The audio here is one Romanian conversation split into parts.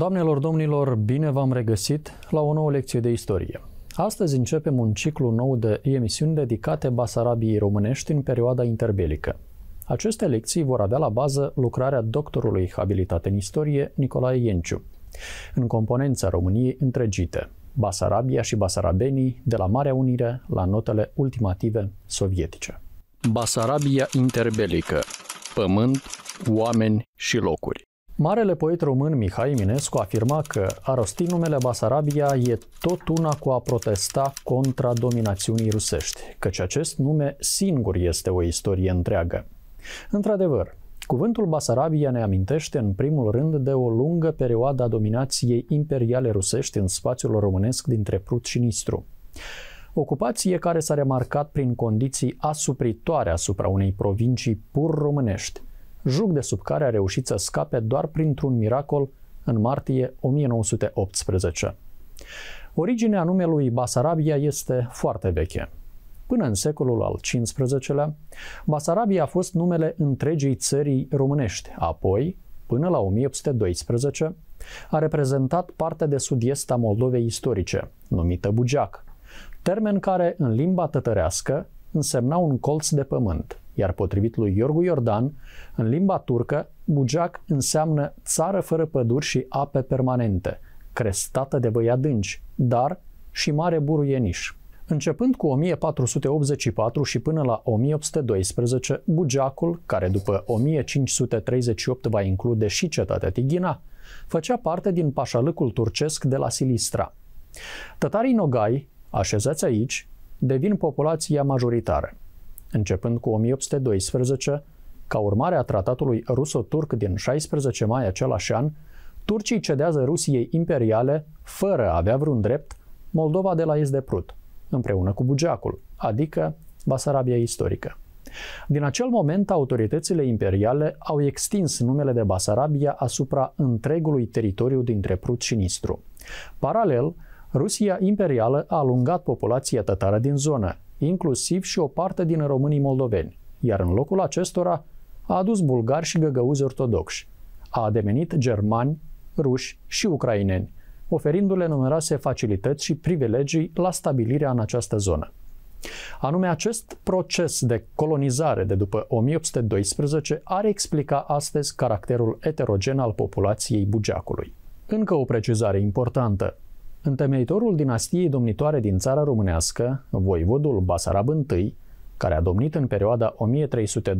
Doamnelor, domnilor, bine v-am regăsit la o nouă lecție de istorie. Astăzi începem un ciclu nou de emisiuni dedicate Basarabiei românești în perioada interbelică. Aceste lecții vor avea la bază lucrarea doctorului habilitat în istorie Nicolae Ienciu, în componența României întregite, Basarabia și basarabenii de la Marea Unire la notele ultimative sovietice. Basarabia interbelică, pământ, oameni și locuri. Marele poet român Mihai Minescu afirma că a rosti numele Basarabia e tot una cu a protesta contra dominațiunii rusești, căci acest nume singur este o istorie întreagă. Într-adevăr, cuvântul Basarabia ne amintește în primul rând de o lungă perioadă a dominației imperiale rusești în spațiul românesc dintre Prut și Nistru. Ocupație care s-a remarcat prin condiții asupritoare asupra unei provincii pur românești juc de sub care a reușit să scape doar printr-un miracol în martie 1918. Originea numelui Basarabia este foarte veche. Până în secolul al XV-lea, Basarabia a fost numele întregii țării românești, apoi, până la 1812, a reprezentat partea de sud-est a Moldovei istorice, numită Bugeac, termen care, în limba tătărească, însemna un colț de pământ. Iar potrivit lui Iorgu Iordan, în limba turcă, Bugeac înseamnă țară fără păduri și ape permanente, crestată de băi adânci, dar și mare buruieniș. Începând cu 1484 și până la 1812, Bugeacul, care după 1538 va include și cetatea Tighina, făcea parte din pașalâcul turcesc de la Silistra. Tătarii Nogai, așezați aici, devin populația majoritară începând cu 1812, ca urmare a tratatului ruso-turc din 16 mai același an, turcii cedează Rusiei imperiale, fără a avea vreun drept, Moldova de la est de Prut, împreună cu Bugeacul, adică Basarabia istorică. Din acel moment, autoritățile imperiale au extins numele de Basarabia asupra întregului teritoriu dintre Prut și Nistru. Paralel, Rusia imperială a alungat populația tătară din zonă, inclusiv și o parte din românii moldoveni, iar în locul acestora a adus bulgari și găgăuzi ortodoxi. A ademenit germani, ruși și ucraineni, oferindu-le numeroase facilități și privilegii la stabilirea în această zonă. Anume, acest proces de colonizare de după 1812 are explica astăzi caracterul eterogen al populației Bugeacului. Încă o precizare importantă. Întemeitorul dinastiei domnitoare din țara românească, voivodul Basarab I, care a domnit în perioada 1324-1351,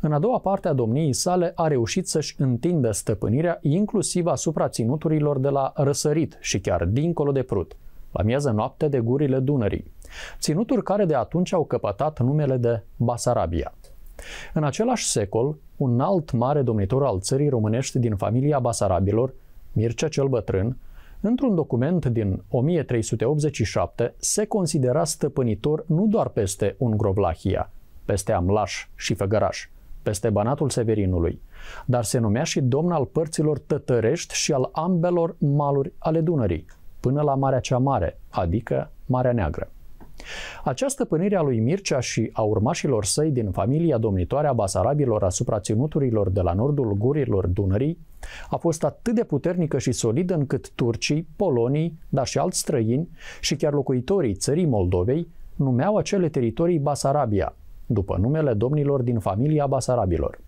în a doua parte a domniei sale a reușit să-și întindă stăpânirea inclusiv asupra ținuturilor de la Răsărit și chiar dincolo de Prut, la miază noapte de gurile Dunării, ținuturi care de atunci au căpătat numele de Basarabia. În același secol, un alt mare domnitor al țării românești din familia Basarabilor, Mircea cel Bătrân, într-un document din 1387 se considera stăpânitor nu doar peste Ungrovlahia, peste Amlaș și Făgăraș, peste Banatul Severinului, dar se numea și domn al părților tătărești și al ambelor maluri ale Dunării, până la Marea Cea Mare, adică Marea Neagră. Această pânire a lui Mircea și a urmașilor săi din familia domnitoare a Basarabilor asupra ținuturilor de la nordul gurilor Dunării a fost atât de puternică și solidă încât turcii, polonii, dar și alți străini și chiar locuitorii țării Moldovei numeau acele teritorii Basarabia, după numele domnilor din familia Basarabilor.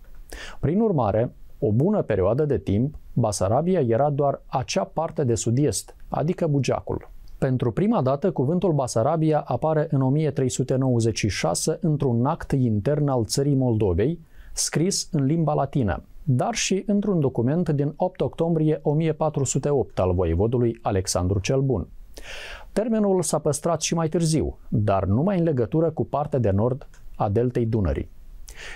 Prin urmare, o bună perioadă de timp, Basarabia era doar acea parte de sud-est, adică Bugeacul. Pentru prima dată, cuvântul Basarabia apare în 1396 într-un act intern al țării Moldovei, scris în limba latină, dar și într-un document din 8 octombrie 1408 al voievodului Alexandru cel Bun. Termenul s-a păstrat și mai târziu, dar numai în legătură cu partea de nord a deltei Dunării.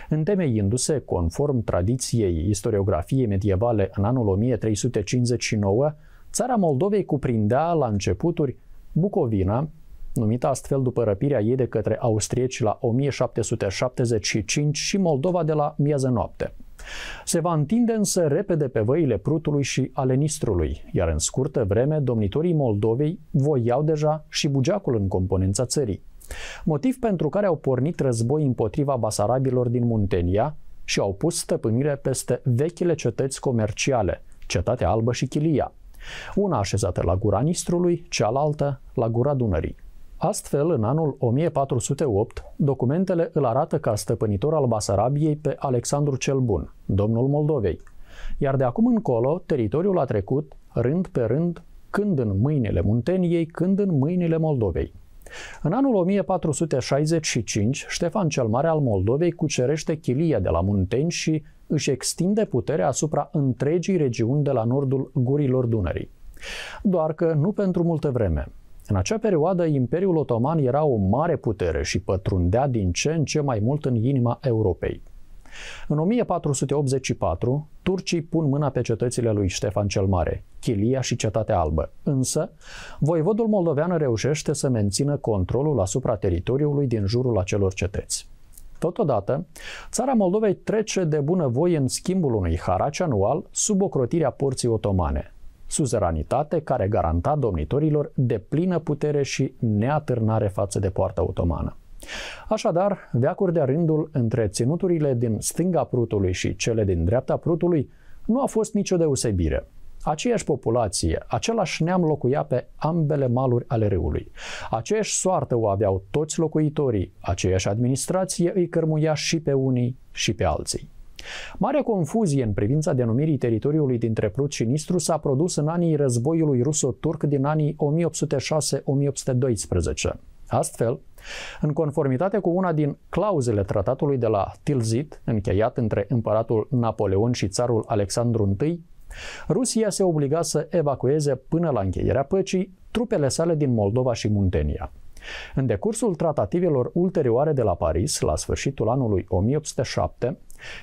Întemeiindu-se conform tradiției istoriografiei medievale în anul 1359, Țara Moldovei cuprindea la începuturi Bucovina, numită astfel după răpirea ei de către austrieci la 1775 și Moldova de la mieză noapte. Se va întinde însă repede pe văile Prutului și ale Nistrului, iar în scurtă vreme domnitorii Moldovei voiau deja și Bugeacul în componența țării. Motiv pentru care au pornit război împotriva basarabilor din Muntenia și au pus stăpânire peste vechile cetăți comerciale, Cetatea Albă și Chilia – una așezată la gura Nistrului, cealaltă la gura Dunării. Astfel, în anul 1408, documentele îl arată ca stăpânitor al Basarabiei pe Alexandru cel Bun, domnul Moldovei, iar de acum încolo teritoriul a trecut, rând pe rând, când în mâinile Munteniei, când în mâinile Moldovei. În anul 1465, Ștefan cel Mare al Moldovei cucerește chilia de la Munteni și își extinde puterea asupra întregii regiuni de la nordul gurilor Dunării. Doar că nu pentru multă vreme. În acea perioadă, Imperiul Otoman era o mare putere și pătrundea din ce în ce mai mult în inima Europei. În 1484, turcii pun mâna pe cetățile lui Ștefan cel Mare, Chilia și Cetatea Albă, însă voivodul moldovean reușește să mențină controlul asupra teritoriului din jurul acelor cetăți. Totodată, țara Moldovei trece de bunăvoie în schimbul unui haraci anual sub ocrotirea porții otomane, suzeranitate care garanta domnitorilor de plină putere și neatârnare față de poarta otomană. Așadar, veacuri de rândul între ținuturile din stânga Prutului și cele din dreapta Prutului nu a fost nicio deosebire – aceeași populație, același neam locuia pe ambele maluri ale râului. Aceeași soartă o aveau toți locuitorii, aceeași administrație îi cărmuia și pe unii și pe alții. Marea confuzie în privința denumirii teritoriului dintre Prut și Nistru s-a produs în anii războiului ruso-turc din anii 1806-1812. Astfel, în conformitate cu una din clauzele tratatului de la Tilsit, încheiat între împăratul Napoleon și țarul Alexandru I, Rusia se obliga să evacueze până la încheierea păcii trupele sale din Moldova și Muntenia. În decursul tratativelor ulterioare de la Paris, la sfârșitul anului 1807,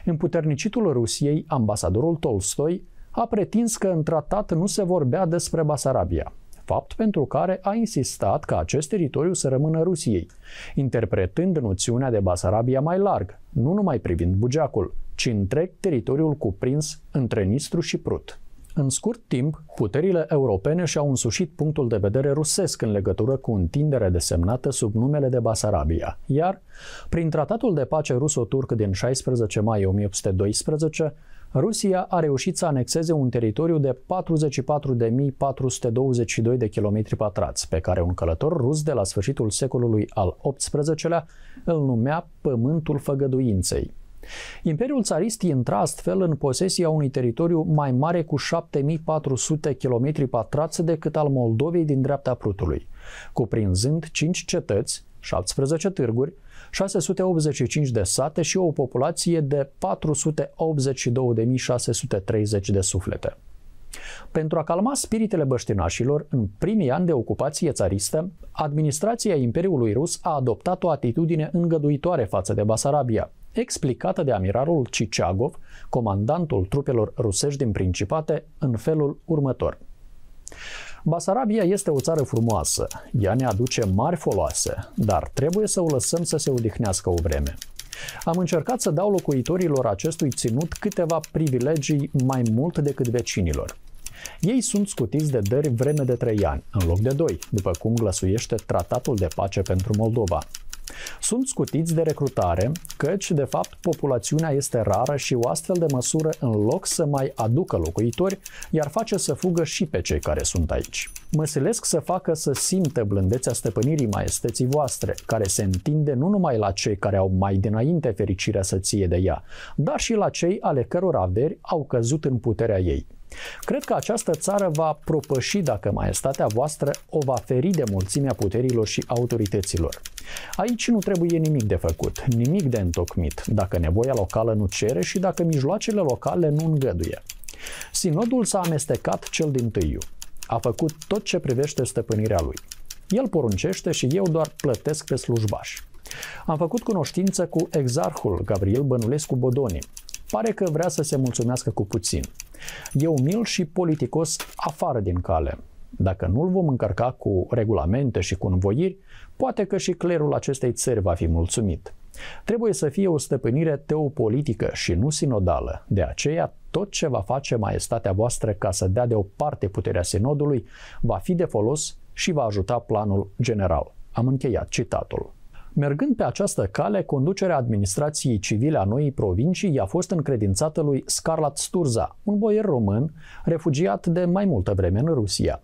împuternicitul Rusiei, ambasadorul Tolstoi, a pretins că în tratat nu se vorbea despre Basarabia, fapt pentru care a insistat ca acest teritoriu să rămână Rusiei, interpretând noțiunea de Basarabia mai larg, nu numai privind Bugeacul, ci întreg teritoriul cuprins între Nistru și Prut. În scurt timp, puterile europene și-au însușit punctul de vedere rusesc în legătură cu întinderea desemnată sub numele de Basarabia, iar, prin tratatul de pace ruso-turc din 16 mai 1812, Rusia a reușit să anexeze un teritoriu de 44.422 de kilometri pătrați, pe care un călător rus de la sfârșitul secolului al XVIII-lea îl numea Pământul Făgăduinței. Imperiul țarist intra astfel în posesia unui teritoriu mai mare cu 7400 km pătrați decât al Moldovei din dreapta Prutului, cuprinzând 5 cetăți, 17 târguri, 685 de sate și o populație de 482.630 de suflete. Pentru a calma spiritele băștinașilor, în primii ani de ocupație țaristă, administrația Imperiului Rus a adoptat o atitudine îngăduitoare față de Basarabia – explicată de amiralul Ciciagov, comandantul trupelor rusești din Principate, în felul următor. Basarabia este o țară frumoasă, ea ne aduce mari foloase, dar trebuie să o lăsăm să se odihnească o vreme. Am încercat să dau locuitorilor acestui ținut câteva privilegii mai mult decât vecinilor. Ei sunt scutiți de dări vreme de trei ani, în loc de doi, după cum glăsuiește Tratatul de Pace pentru Moldova, sunt scutiți de recrutare, căci, de fapt, populațiunea este rară și o astfel de măsură, în loc să mai aducă locuitori, iar face să fugă și pe cei care sunt aici. Măsilesc să facă să simtă blândețea stăpânirii maesteții voastre, care se întinde nu numai la cei care au mai dinainte fericirea să ție de ea, dar și la cei ale căror averi au căzut în puterea ei. Cred că această țară va propăși dacă maestatea voastră o va feri de mulțimea puterilor și autorităților. Aici nu trebuie nimic de făcut, nimic de întocmit, dacă nevoia locală nu cere și dacă mijloacele locale nu îngăduie. Sinodul s-a amestecat cel din tâiu. A făcut tot ce privește stăpânirea lui. El poruncește și eu doar plătesc pe slujbași. Am făcut cunoștință cu exarhul Gabriel Bănulescu Bodoni, Pare că vrea să se mulțumească cu puțin. E umil și politicos afară din cale. Dacă nu-l vom încărca cu regulamente și cu învoiri, poate că și clerul acestei țări va fi mulțumit. Trebuie să fie o stăpânire teopolitică și nu sinodală. De aceea, tot ce va face maestatea voastră ca să dea deoparte puterea sinodului va fi de folos și va ajuta planul general. Am încheiat citatul. Mergând pe această cale, conducerea administrației civile a noii provincii i-a fost încredințată lui Scarlat Sturza, un boier român refugiat de mai multă vreme în Rusia.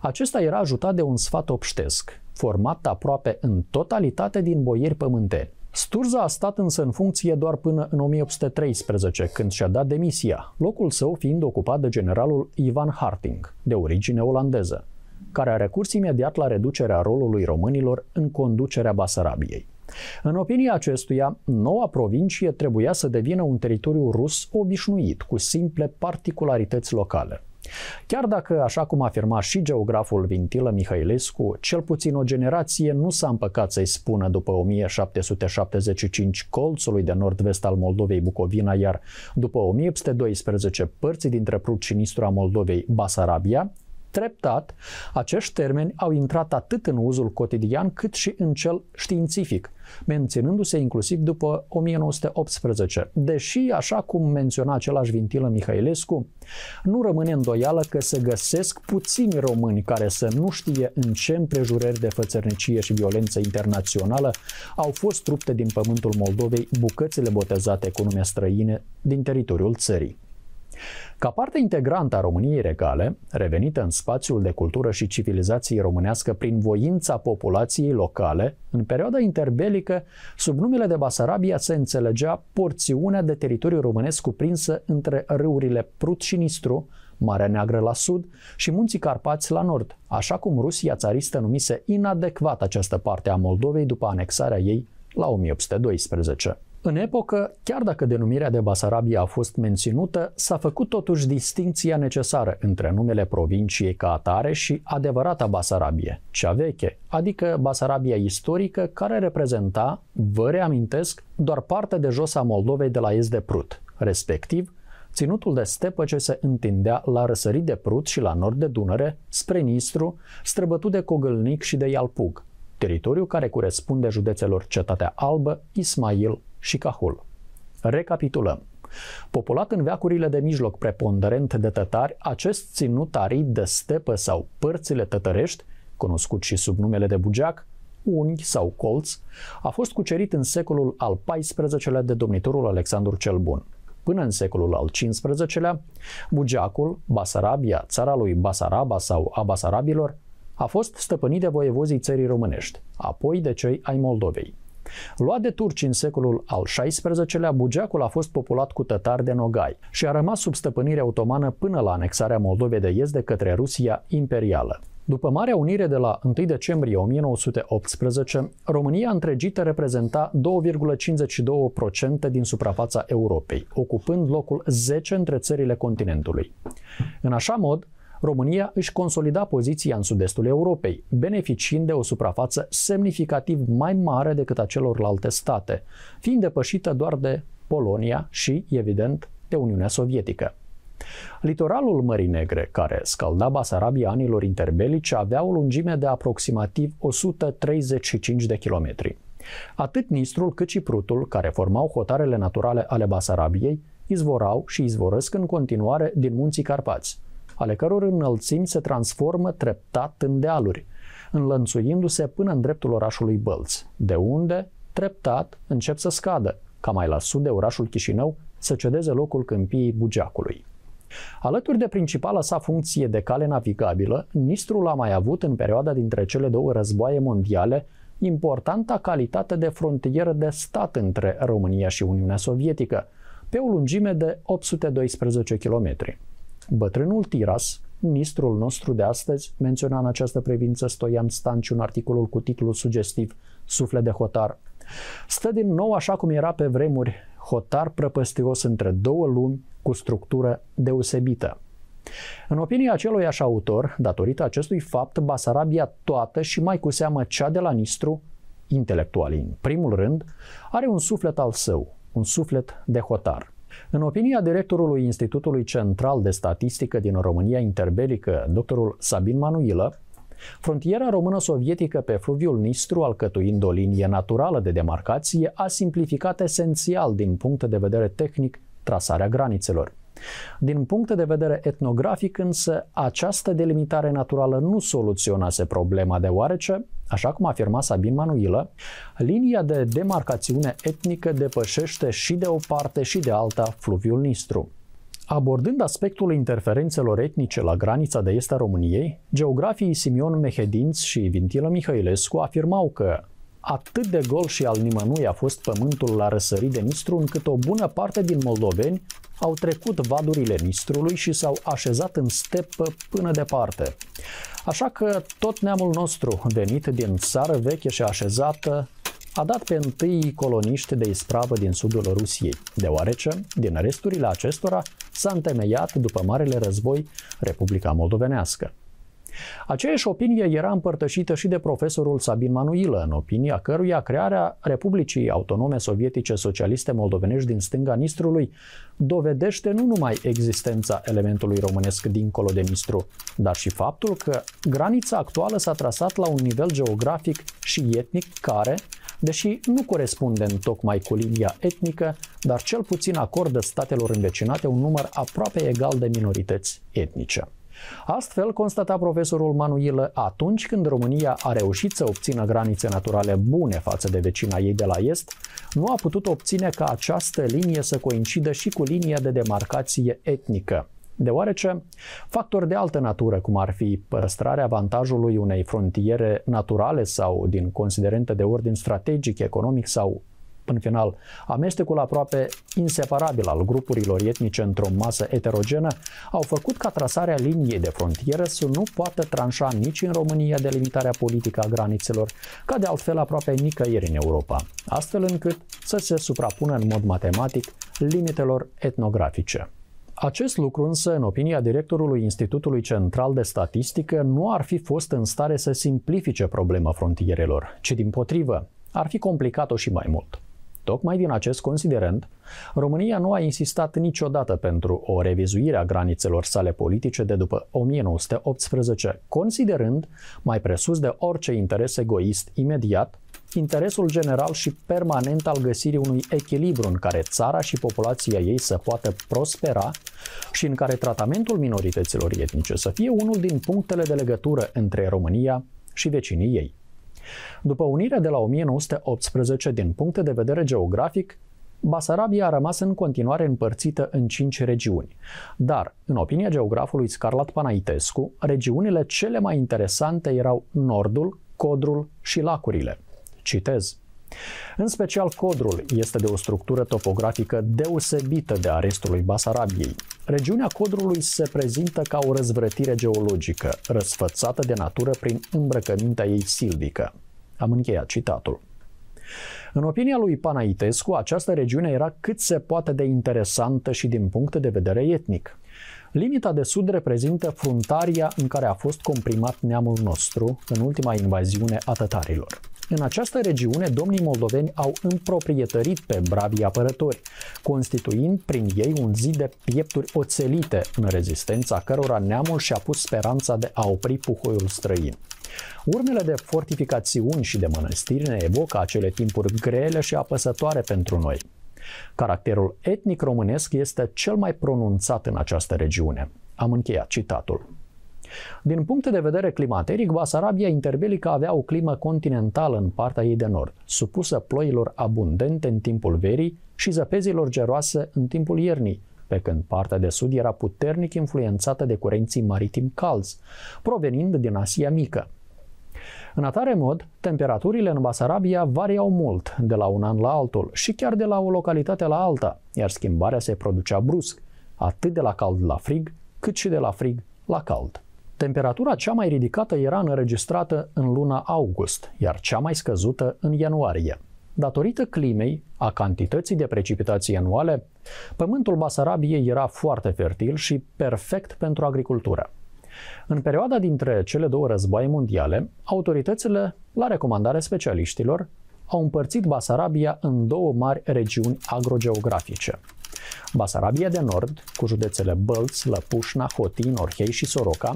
Acesta era ajutat de un sfat obștesc, format aproape în totalitate din boieri pământeni. Sturza a stat însă în funcție doar până în 1813, când și-a dat demisia, locul său fiind ocupat de generalul Ivan Harting, de origine olandeză care a recurs imediat la reducerea rolului românilor în conducerea Basarabiei. În opinia acestuia, noua provincie trebuia să devină un teritoriu rus obișnuit, cu simple particularități locale. Chiar dacă, așa cum afirma și geograful Vintilă Mihailescu, cel puțin o generație nu s-a împăcat să-i spună după 1775 colțului de nord-vest al Moldovei Bucovina, iar după 1812 părții dintre Prut și Nistura Moldovei Basarabia, treptat, acești termeni au intrat atât în uzul cotidian cât și în cel științific, menținându-se inclusiv după 1918. Deși, așa cum menționa același Vintilă Mihailescu, nu rămâne îndoială că se găsesc puțini români care să nu știe în ce împrejurări de fățărnicie și violență internațională au fost rupte din pământul Moldovei bucățile botezate cu nume străine din teritoriul țării. Ca parte integrantă a României regale, revenită în spațiul de cultură și civilizație românească prin voința populației locale, în perioada interbelică, sub numele de Basarabia se înțelegea porțiunea de teritoriu românesc cuprinsă între râurile Prut și Nistru, Marea Neagră la sud și munții Carpați la nord, așa cum Rusia țaristă numise inadecvat această parte a Moldovei după anexarea ei la 1812. În epocă, chiar dacă denumirea de Basarabia a fost menținută, s-a făcut totuși distinția necesară între numele provinciei ca atare și adevărata Basarabie, cea veche, adică Basarabia istorică care reprezenta, vă reamintesc, doar partea de jos a Moldovei de la est de Prut, respectiv ținutul de stepă ce se întindea la răsărit de Prut și la nord de Dunăre, spre Nistru, străbătut de Cogălnic și de Ialpug, teritoriu care corespunde județelor Cetatea Albă, Ismail și Cahul. Recapitulăm. Populat în veacurile de mijloc preponderent de tătari, acest ținut arid de stepă sau părțile tătărești, cunoscut și sub numele de bugeac, unghi sau colț, a fost cucerit în secolul al XIV-lea de domnitorul Alexandru cel Bun. Până în secolul al XV-lea, Bugeacul, Basarabia, țara lui Basaraba sau a Basarabilor, a fost stăpânit de voievozii țării românești, apoi de cei ai Moldovei. Luat de turci în secolul al XVI-lea, Bugeacul a fost populat cu tătari de nogai și a rămas sub stăpânire otomană până la anexarea Moldovei de est de către Rusia imperială. După Marea Unire de la 1 decembrie 1918, România întregită reprezenta 2,52% din suprafața Europei, ocupând locul 10 între țările continentului. În așa mod, România își consolida poziția în sud-estul Europei, beneficiind de o suprafață semnificativ mai mare decât a celorlalte state, fiind depășită doar de Polonia și, evident, de Uniunea Sovietică. Litoralul Mării Negre, care scalda Basarabia anilor interbelice, avea o lungime de aproximativ 135 de kilometri. Atât Nistrul cât și Prutul, care formau hotarele naturale ale Basarabiei, izvorau și izvorăsc în continuare din munții Carpați, ale căror înălțimi se transformă treptat în dealuri, înlănțuindu-se până în dreptul orașului Bălț, de unde, treptat, încep să scadă, ca mai la sud de orașul Chișinău, să cedeze locul câmpiei Bugeacului. Alături de principala sa funcție de cale navigabilă, Nistrul a mai avut în perioada dintre cele două războaie mondiale importanta calitate de frontieră de stat între România și Uniunea Sovietică, pe o lungime de 812 kilometri. Bătrânul Tiras, ministrul nostru de astăzi, menționa în această privință Stoian Stanciu în articolul cu titlul sugestiv Suflet de hotar. Stă din nou așa cum era pe vremuri, hotar prăpăstios între două lumi cu structură deosebită. În opinia acelui așa autor, datorită acestui fapt, Basarabia toată și mai cu seamă cea de la Nistru, intelectualii în primul rând, are un suflet al său, un suflet de hotar. În opinia directorului Institutului Central de Statistică din România interbelică, doctorul Sabin Manuilă, Frontiera română-sovietică pe fluviul Nistru, alcătuind o linie naturală de demarcație, a simplificat esențial din punct de vedere tehnic trasarea granițelor. Din punct de vedere etnografic însă, această delimitare naturală nu soluționase problema, deoarece, așa cum afirma Sabin Manuilă, linia de demarcațiune etnică depășește și de o parte și de alta fluviul Nistru. Abordând aspectul interferențelor etnice la granița de est a României, geografii Simion Mehedinț și Vintilă Mihăilescu afirmau că atât de gol și al nimănui a fost pământul la răsărit de Nistru, încât o bună parte din moldoveni au trecut vadurile Nistrului și s-au așezat în stepă până departe. Așa că tot neamul nostru, venit din țară veche și așezată, a dat pe întâi coloniști de ispravă din sudul Rusiei, deoarece, din resturile acestora, s-a întemeiat după Marele Război Republica Moldovenească. Aceeași opinie era împărtășită și de profesorul Sabin Manuilă, în opinia căruia crearea Republicii Autonome Sovietice Socialiste Moldovenești din stânga Nistrului dovedește nu numai existența elementului românesc dincolo de Nistru, dar și faptul că granița actuală s-a trasat la un nivel geografic și etnic care, deși nu corespunde în tocmai cu linia etnică, dar cel puțin acordă statelor învecinate un număr aproape egal de minorități etnice. Astfel, constata profesorul Manuilă, atunci când România a reușit să obțină granițe naturale bune față de vecina ei de la est, nu a putut obține ca această linie să coincidă și cu linia de demarcație etnică deoarece factori de altă natură, cum ar fi păstrarea avantajului unei frontiere naturale sau din considerente de ordin strategic, economic sau în final, amestecul aproape inseparabil al grupurilor etnice într-o masă eterogenă au făcut ca trasarea liniei de frontieră să nu poată tranșa nici în România delimitarea politică a granițelor, ca de altfel aproape nicăieri în Europa, astfel încât să se suprapună în mod matematic limitelor etnografice. Acest lucru însă, în opinia directorului Institutului Central de Statistică, nu ar fi fost în stare să simplifice problema frontierelor, ci din potrivă, ar fi complicat-o și mai mult. Tocmai din acest considerent, România nu a insistat niciodată pentru o revizuire a granițelor sale politice de după 1918, considerând, mai presus de orice interes egoist imediat, interesul general și permanent al găsirii unui echilibru în care țara și populația ei să poată prospera și în care tratamentul minorităților etnice să fie unul din punctele de legătură între România și vecinii ei. După unirea de la 1918 din puncte de vedere geografic, Basarabia a rămas în continuare împărțită în cinci regiuni. Dar, în opinia geografului Scarlat Panaitescu, regiunile cele mai interesante erau nordul, codrul și lacurile. Citez. În special, codrul este de o structură topografică deosebită de arestului Basarabiei. Regiunea Codrului se prezintă ca o răzvrătire geologică, răsfățată de natură prin îmbrăcămintea ei silvică. Am încheiat citatul. În opinia lui Panaitescu, această regiune era cât se poate de interesantă și din punct de vedere etnic. Limita de sud reprezintă fruntaria în care a fost comprimat neamul nostru în ultima invaziune a tătarilor. În această regiune, domnii moldoveni au împroprietărit pe bravii apărători, constituind prin ei un zid de piepturi oțelite, în rezistența cărora neamul și-a pus speranța de a opri puhoiul străin. Urmele de fortificațiuni și de mănăstiri ne evocă acele timpuri grele și apăsătoare pentru noi. Caracterul etnic românesc este cel mai pronunțat în această regiune. Am încheiat citatul. Din punct de vedere climateric, Basarabia interbelică avea o climă continentală în partea ei de nord, supusă ploilor abundente în timpul verii și zăpezilor geroase în timpul iernii, pe când partea de sud era puternic influențată de curenții maritim calzi, provenind din Asia Mică. În atare mod, temperaturile în Basarabia variau mult de la un an la altul și chiar de la o localitate la alta, iar schimbarea se producea brusc, atât de la cald la frig, cât și de la frig la cald. Temperatura cea mai ridicată era înregistrată în luna august, iar cea mai scăzută în ianuarie. Datorită climei, a cantității de precipitații anuale, pământul Basarabiei era foarte fertil și perfect pentru agricultură. În perioada dintre cele două războaie mondiale, autoritățile, la recomandarea specialiștilor, au împărțit Basarabia în două mari regiuni agrogeografice, Basarabia de Nord, cu județele Bălți, Lăpușna, Hotin, Orhei și Soroca,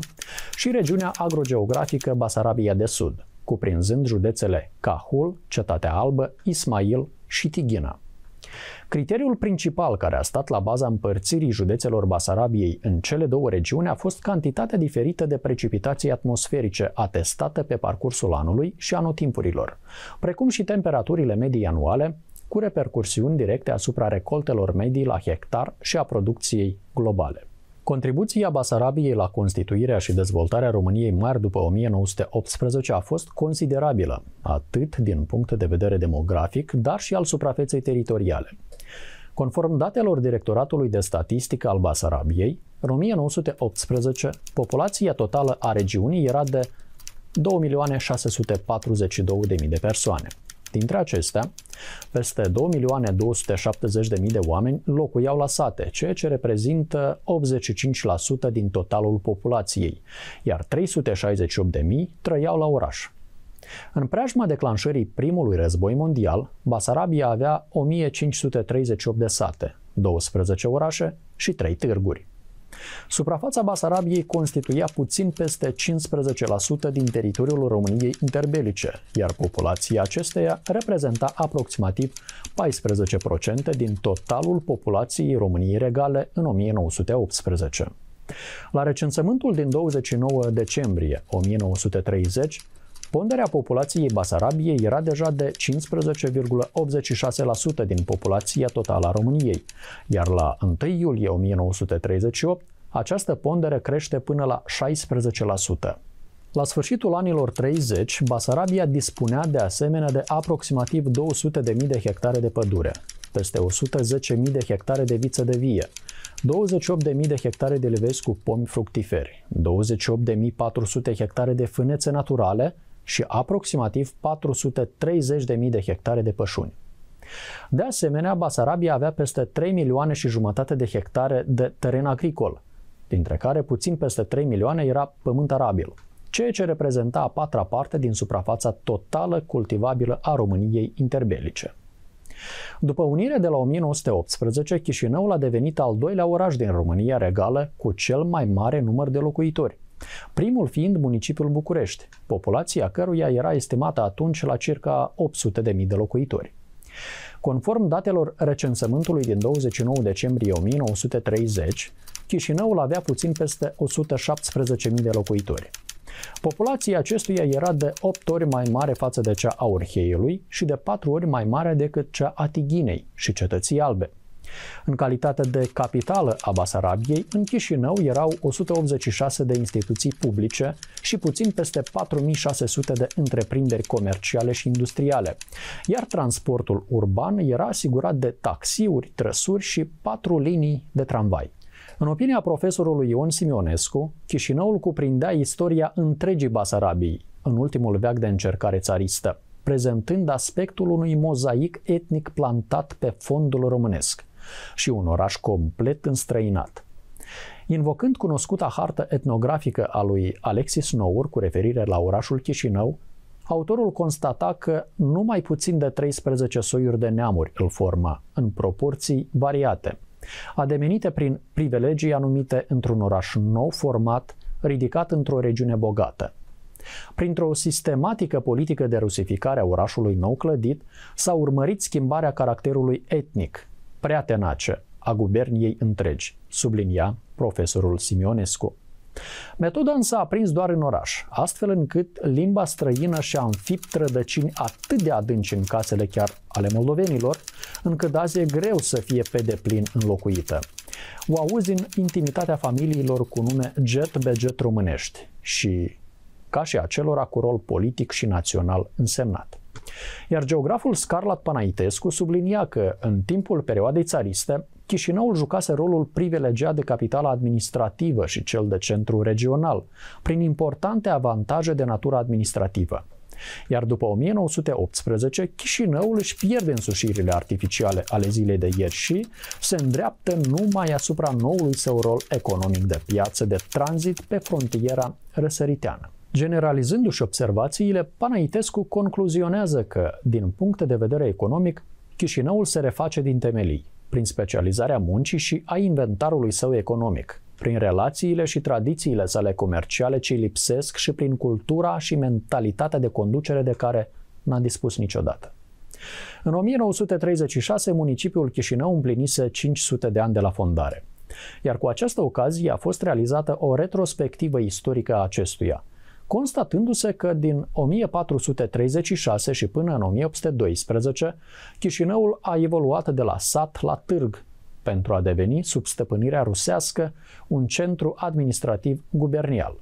și regiunea agrogeografică Basarabia de Sud, cuprinzând județele Cahul, Cetatea Albă, Ismail și Tighina. Criteriul principal care a stat la baza împărțirii județelor Basarabiei în cele două regiuni a fost cantitatea diferită de precipitații atmosferice atestată pe parcursul anului și anotimpurilor, precum și temperaturile medii anuale, cu repercursiuni directe asupra recoltelor medii la hectar și a producției globale. Contribuția Basarabiei la constituirea și dezvoltarea României mari după 1918 a fost considerabilă, atât din punct de vedere demografic, dar și al suprafeței teritoriale. Conform datelor Directoratului de Statistică al Basarabiei, în 1918, populația totală a regiunii era de 2.642.000 de persoane, Dintre acestea, peste 2.270.000 de oameni locuiau la sate, ceea ce reprezintă 85% din totalul populației, iar 368.000 trăiau la oraș. În preajma declanșării primului război mondial, Basarabia avea 1538 de sate, 12 orașe și 3 târguri. Suprafața Basarabiei constituia puțin peste 15% din teritoriul României interbelice, iar populația acesteia reprezenta aproximativ 14% din totalul populației României regale în 1918. La recensământul din 29 decembrie 1930, Ponderea populației Basarabiei era deja de 15,86% din populația totală a României, iar la 1 iulie 1938 această pondere crește până la 16%. La sfârșitul anilor 30, Basarabia dispunea de asemenea de aproximativ 200.000 de hectare de pădure, peste 110.000 de hectare de viță de vie, 28.000 de hectare de livezi cu pomi fructiferi, 28.400 hectare de fânețe naturale și aproximativ 430.000 de hectare de pășuni. De asemenea, Basarabia avea peste 3 milioane și jumătate de hectare de teren agricol, dintre care puțin peste 3 milioane era pământ arabil, ceea ce reprezenta a patra parte din suprafața totală cultivabilă a României interbelice. După unire de la 1918, Chișinăul a devenit al doilea oraș din România regală cu cel mai mare număr de locuitori, Primul fiind municipiul București, populația căruia era estimată atunci la circa 800.000 de locuitori. Conform datelor recensământului din 29 decembrie 1930, Chișinăul avea puțin peste 117.000 de locuitori. Populația acestuia era de 8 ori mai mare față de cea a Orheiului și de 4 ori mai mare decât cea a Tighinei și Cetății Albe. În calitate de capitală a Basarabiei, în Chișinău erau 186 de instituții publice și puțin peste 4600 de întreprinderi comerciale și industriale, iar transportul urban era asigurat de taxiuri, trăsuri și patru linii de tramvai. În opinia profesorului Ion Simionescu, Chișinăul cuprindea istoria întregii Basarabiei, în ultimul veac de încercare țaristă, prezentând aspectul unui mozaic etnic plantat pe fondul românesc și un oraș complet înstrăinat. Invocând cunoscuta hartă etnografică a lui Alexis Nour cu referire la orașul Chișinău, autorul constata că numai puțin de 13 soiuri de neamuri îl forma, în proporții variate, ademenite prin privilegii anumite într-un oraș nou format, ridicat într-o regiune bogată. Printr-o sistematică politică de rusificare a orașului nou clădit, s-a urmărit schimbarea caracterului etnic prea tenace a guberniei întregi, sublinia profesorul Simionescu. Metoda însă a prins doar în oraș, astfel încât limba străină și-a înfipt rădăcini atât de adânci în casele chiar ale moldovenilor, încât azi e greu să fie pe deplin înlocuită. O auzi în intimitatea familiilor cu nume jet beget românești și ca și acelora cu rol politic și național însemnat. Iar geograful Scarlat Panaitescu sublinia că, în timpul perioadei țariste, Chișinăul jucase rolul privilegiat de capitală administrativă și cel de centru regional, prin importante avantaje de natură administrativă. Iar după 1918, Chișinăul își pierde însușirile artificiale ale zilei de ieri și se îndreaptă numai asupra noului său rol economic de piață de tranzit pe frontiera răsăriteană. Generalizându-și observațiile, Panaitescu concluzionează că, din punct de vedere economic, Chișinăul se reface din temelii, prin specializarea muncii și a inventarului său economic, prin relațiile și tradițiile sale comerciale ce lipsesc și prin cultura și mentalitatea de conducere de care n-a dispus niciodată. În 1936, municipiul Chișinău împlinise 500 de ani de la fondare. Iar cu această ocazie a fost realizată o retrospectivă istorică a acestuia, constatându-se că din 1436 și până în 1812, Chișinăul a evoluat de la sat la târg, pentru a deveni, sub stăpânirea rusească, un centru administrativ gubernial.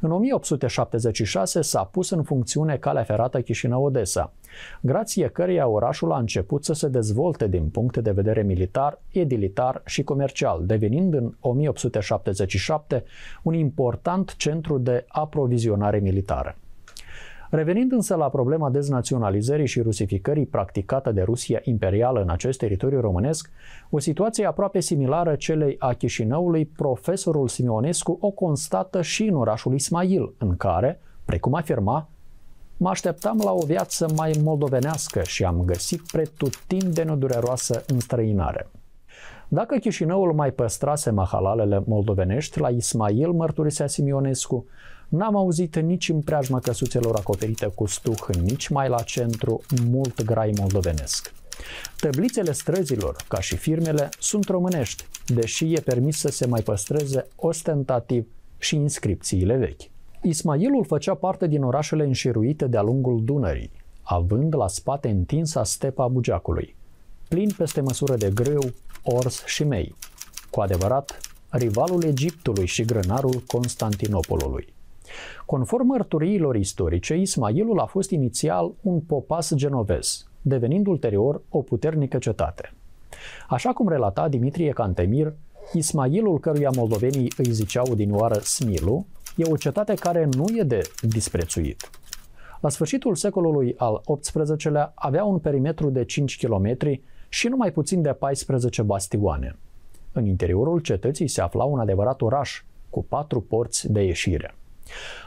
În 1876 s-a pus în funcțiune calea ferată Chișinău-Odessa, grație căreia orașul a început să se dezvolte din punct de vedere militar, edilitar și comercial, devenind în 1877 un important centru de aprovizionare militară. Revenind însă la problema deznaționalizării și rusificării practicată de Rusia imperială în acest teritoriu românesc, o situație aproape similară celei a Chișinăului, profesorul Simionescu o constată și în orașul Ismail, în care, precum afirma, Mă așteptam la o viață mai moldovenească și am găsit pretutindeni o dureroasă înstrăinare. Dacă Chișinăul mai păstrase mahalalele moldovenești, la Ismail mărturisea Simionescu, n-am auzit nici în preajma căsuțelor acoperite cu stuh, nici mai la centru, mult grai moldovenesc. Tăblițele străzilor, ca și firmele, sunt românești, deși e permis să se mai păstreze ostentativ și inscripțiile vechi. Ismailul făcea parte din orașele înșiruite de-a lungul Dunării, având la spate întinsa stepa Bugeacului, plin peste măsură de greu, ors și mei, cu adevărat rivalul Egiptului și grânarul Constantinopolului. Conform mărturiilor istorice, Ismailul a fost inițial un popas genovez, devenind ulterior o puternică cetate. Așa cum relata Dimitrie Cantemir, Ismailul căruia moldovenii îi ziceau din oară Smilu, e o cetate care nu e de disprețuit. La sfârșitul secolului al XVIII-lea avea un perimetru de 5 km și nu mai puțin de 14 bastioane. În interiorul cetății se afla un adevărat oraș, cu patru porți de ieșire.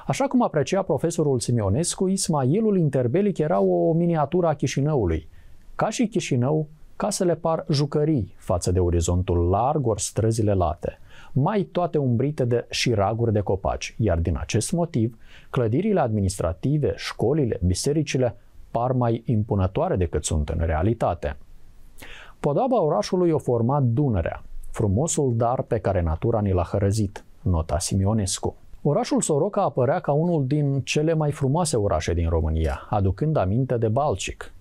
Așa cum aprecia profesorul Simionescu, Ismailul interbelic era o miniatură a Chișinăului. Ca și Chișinău, casele par jucării față de orizontul larg ori străzile late – mai toate umbrite de șiraguri de copaci, iar din acest motiv, clădirile administrative, școlile, bisericile par mai impunătoare decât sunt în realitate. Podaba orașului o forma Dunărea, frumosul dar pe care natura ni l-a hărăzit, nota Simionescu. Orașul Soroca apărea ca unul din cele mai frumoase orașe din România, aducând aminte de Balcic,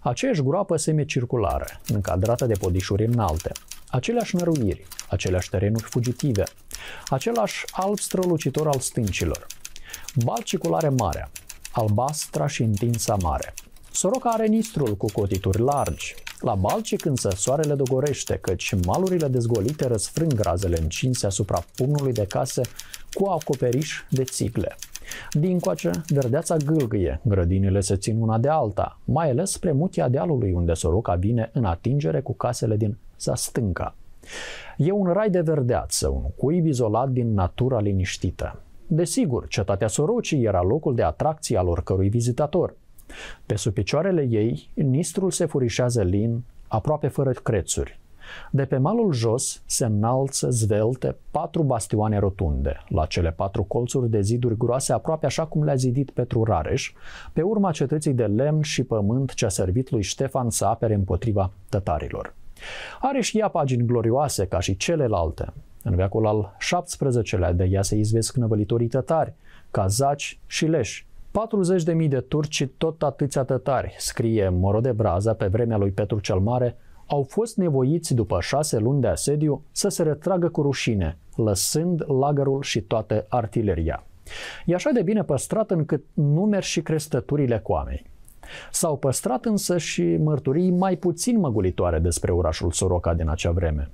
aceeași groapă semicirculară, încadrată de podișuri înalte, aceleași năruiri, aceleași terenuri fugitive, același alb strălucitor al stâncilor, balciculare marea, albastra și întinsa mare – Soroca are nistrul cu cotituri largi. La Balce însă soarele dogorește, căci malurile dezgolite răsfrâng grazele încinse asupra pumnului de case cu acoperiș de țigle. coace, verdeața gâlgâie, grădinile se țin una de alta, mai ales spre mutia dealului unde Soroca vine în atingere cu casele din Zastânca. E un rai de verdeață, un cuib izolat din natura liniștită. Desigur, cetatea Sorocii era locul de atracție al oricărui vizitator – pe sub picioarele ei, nistrul se furișează lin, aproape fără crețuri. De pe malul jos se înalță zvelte patru bastioane rotunde, la cele patru colțuri de ziduri groase, aproape așa cum le-a zidit Petru Rareș, pe urma cetății de lemn și pământ ce a servit lui Ștefan să apere împotriva tătarilor. Are și ea pagini glorioase ca și celelalte. În veacul al XVII-lea de ea se izvesc năvălitorii tătari, cazaci și leși, 40.000 de turci și tot atâția tătari, scrie Moro de Braza pe vremea lui Petru cel Mare, au fost nevoiți după șase luni de asediu să se retragă cu rușine, lăsând lagărul și toată artileria. E așa de bine păstrat încât nu merg și crestăturile oameni. S-au păstrat însă și mărturii mai puțin măgulitoare despre orașul Soroca din acea vreme.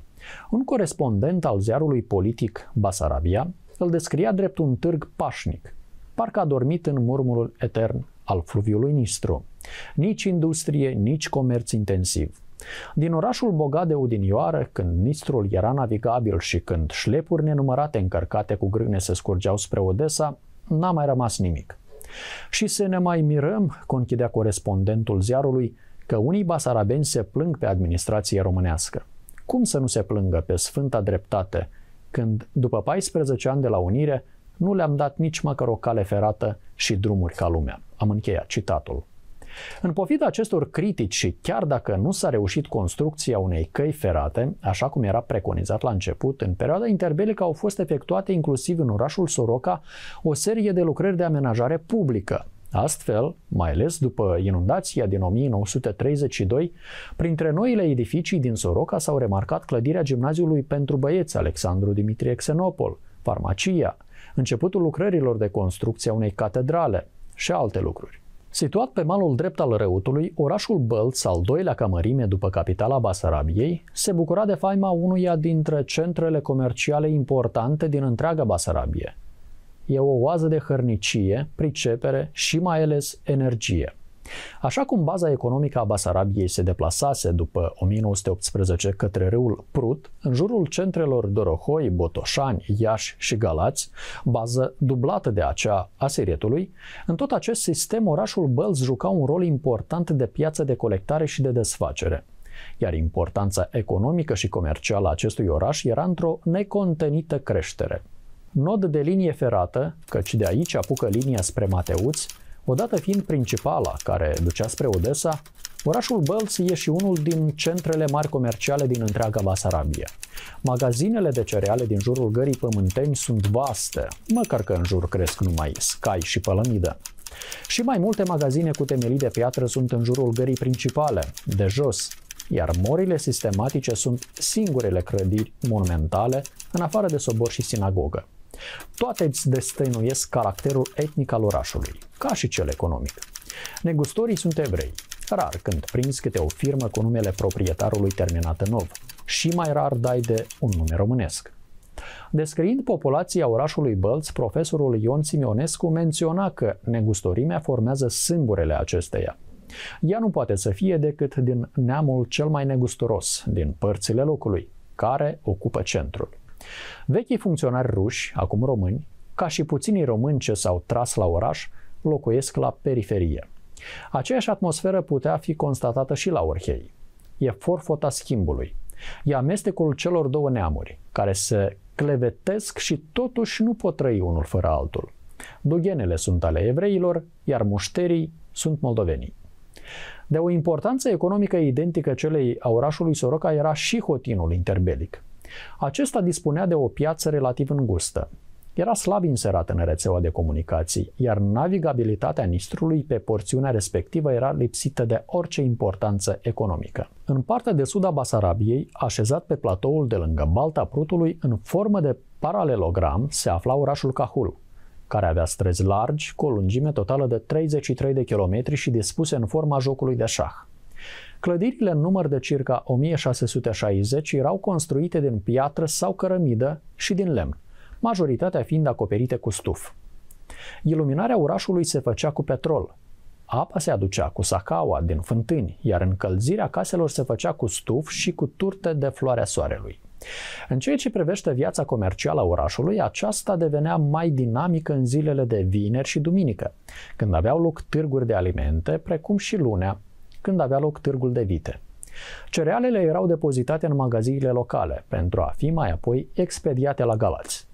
Un corespondent al ziarului politic Basarabia îl descria drept un târg pașnic, parcă a dormit în murmurul etern al fluviului Nistru. Nici industrie, nici comerț intensiv. Din orașul bogat de odinioară, când Nistrul era navigabil și când șlepuri nenumărate încărcate cu grâne se scurgeau spre Odessa, n-a mai rămas nimic. Și să ne mai mirăm, conchidea corespondentul ziarului, că unii basarabeni se plâng pe administrație românească. Cum să nu se plângă pe sfânta dreptate, când, după 14 ani de la unire, nu le-am dat nici măcar o cale ferată și drumuri ca lumea. Am încheiat citatul. În pofida acestor critici și chiar dacă nu s-a reușit construcția unei căi ferate, așa cum era preconizat la început, în perioada interbelică au fost efectuate inclusiv în orașul Soroca o serie de lucrări de amenajare publică. Astfel, mai ales după inundația din 1932, printre noile edificii din Soroca s-au remarcat clădirea gimnaziului pentru băieți Alexandru Dimitrie Xenopol, farmacia, începutul lucrărilor de construcție a unei catedrale și alte lucruri. Situat pe malul drept al Răutului, orașul Bălț, al doilea ca mărime după capitala Basarabiei, se bucura de faima unuia dintre centrele comerciale importante din întreaga Basarabie. E o oază de hărnicie, pricepere și mai ales energie – Așa cum baza economică a Basarabiei se deplasase după 1918 către râul Prut, în jurul centrelor Dorohoi, Botoșani, Iași și Galați, bază dublată de acea a Sirietului, în tot acest sistem orașul Bălți juca un rol important de piață de colectare și de desfacere iar importanța economică și comercială a acestui oraș era într-o necontenită creștere. Nod de linie ferată, căci de aici apucă linia spre Mateuți, Odată fiind principala care ducea spre Odessa, orașul Bălți e și unul din centrele mari comerciale din întreaga Basarabie. Magazinele de cereale din jurul gării Pământeni sunt vaste, măcar că în jur cresc numai scai și pălămidă. Și mai multe magazine cu temelii de piatră sunt în jurul gării principale, de jos, iar morile sistematice sunt singurele clădiri monumentale, în afară de sobor și sinagogă. Toate îți destăinuiesc caracterul etnic al orașului, ca și cel economic. Negustorii sunt evrei, rar când prinzi câte o firmă cu numele proprietarului terminat în ov, și mai rar dai de un nume românesc. Descriind populația orașului Bălți, profesorul Ion Simionescu menționa că negustorimea formează sâmburele acesteia. Ea nu poate să fie decât din neamul cel mai negustoros, din părțile locului, care ocupă centrul. Vechii funcționari ruși, acum români, ca și puținii români ce s-au tras la oraș, locuiesc la periferie. Aceeași atmosferă putea fi constatată și la Orhei. E forfota schimbului. E amestecul celor două neamuri, care se clevetesc și totuși nu pot trăi unul fără altul. Dugenele sunt ale evreilor, iar mușterii sunt moldovenii. De o importanță economică identică celei a orașului Soroca era și hotinul interbelic, acesta dispunea de o piață relativ îngustă. Era slab inserat în rețeaua de comunicații, iar navigabilitatea Nistrului pe porțiunea respectivă era lipsită de orice importanță economică. În partea de sud a Basarabiei, așezat pe platoul de lângă Balta Prutului, în formă de paralelogram, se afla orașul Cahul, care avea străzi largi cu o lungime totală de 33 de kilometri și dispuse în forma jocului de șah. Clădirile în număr de circa 1660 erau construite din piatră sau cărămidă și din lemn, majoritatea fiind acoperite cu stuf. Iluminarea orașului se făcea cu petrol. Apa se aducea cu sacaua din fântâni, iar încălzirea caselor se făcea cu stuf și cu turte de floarea soarelui. În ceea ce privește viața comercială a orașului, aceasta devenea mai dinamică în zilele de vineri și duminică, când aveau loc târguri de alimente, precum și lunea, când avea loc târgul de vite. Cerealele erau depozitate în magaziile locale pentru a fi mai apoi expediate la Galați.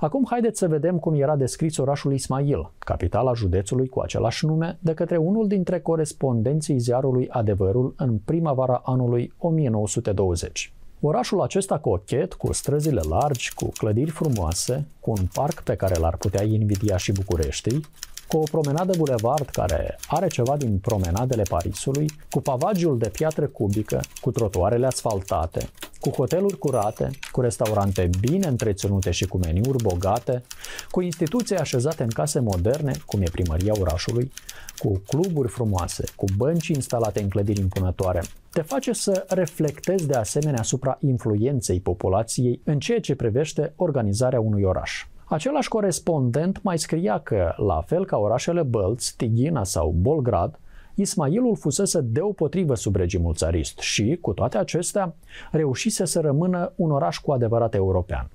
Acum haideți să vedem cum era descris orașul Ismail, capitala județului cu același nume, de către unul dintre corespondenții ziarului Adevărul în primăvara anului 1920. Orașul acesta cochet, cu străzile largi, cu clădiri frumoase, cu un parc pe care l-ar putea invidia și Bucureștii, cu o promenadă bulevard care are ceva din promenadele Parisului, cu pavagiul de piatră cubică, cu trotuarele asfaltate, cu hoteluri curate, cu restaurante bine întreținute și cu meniuri bogate, cu instituții așezate în case moderne, cum e primăria orașului, cu cluburi frumoase, cu bănci instalate în clădiri impunătoare, te face să reflectezi de asemenea asupra influenței populației în ceea ce privește organizarea unui oraș. Același corespondent mai scria că, la fel ca orașele Bălți, Tighina sau Bolgrad, Ismailul fusese deopotrivă sub regimul țarist și, cu toate acestea, reușise să rămână un oraș cu adevărat european.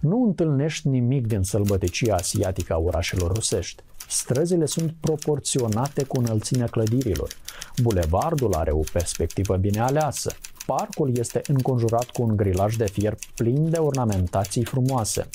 Nu întâlnești nimic din sălbăticia asiatică a orașelor rusești. Străzile sunt proporționate cu înălțimea clădirilor. Bulevardul are o perspectivă bine aleasă. Parcul este înconjurat cu un grilaj de fier plin de ornamentații frumoase.